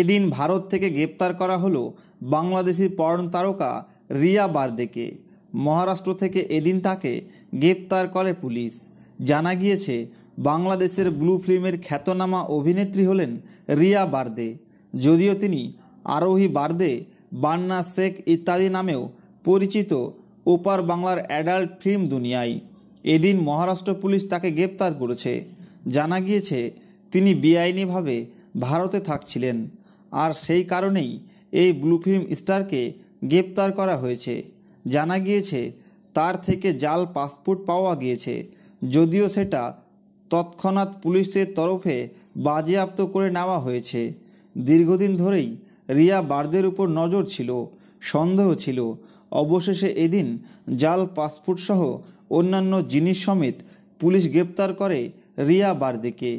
এদিন ভারত থেকে গ্রেপ্তার করা হলো বাংলাদেশি পর্ন তারকা রিয়া বার্দেকে মহারাষ্ট্র থেকে এদিন তাকে গ্রেপ্তার করে পুলিশ জানা গিয়েছে বাংলাদেশের ব্লু ফিল্মের খ্যাতনামা অভিনেত্রী হলেন রিয়া বার্দে যদিও তিনি আরোহী বার্দে বান্না শেখ ইত্যাদি নামেও পরিচিত ওপার বাংলার অ্যাডাল্ট ফিল্ম দুনিয়ায় এদিন মহারাষ্ট্র পুলিশ তাকে গ্রেপ্তার করেছে জানা গিয়েছে তিনি বেআইনিভাবে ভারতে থাকছিলেন আর সেই কারণেই এই ব্লু ফিল্ম স্টারকে গ্রেপ্তার করা হয়েছে জানা গিয়েছে তার থেকে জাল পাসপোর্ট পাওয়া গিয়েছে যদিও সেটা তৎক্ষণাৎ পুলিশের তরফে বাজেয়াপ্ত করে নেওয়া হয়েছে দীর্ঘদিন ধরেই রিয়া বারদের উপর নজর ছিল সন্দেহ ছিল অবশেষে এদিন জাল পাসপোর্ট সহ অন্যান্য জিনিস সমেত পুলিশ গ্রেপ্তার করে রিয়া বারদেকে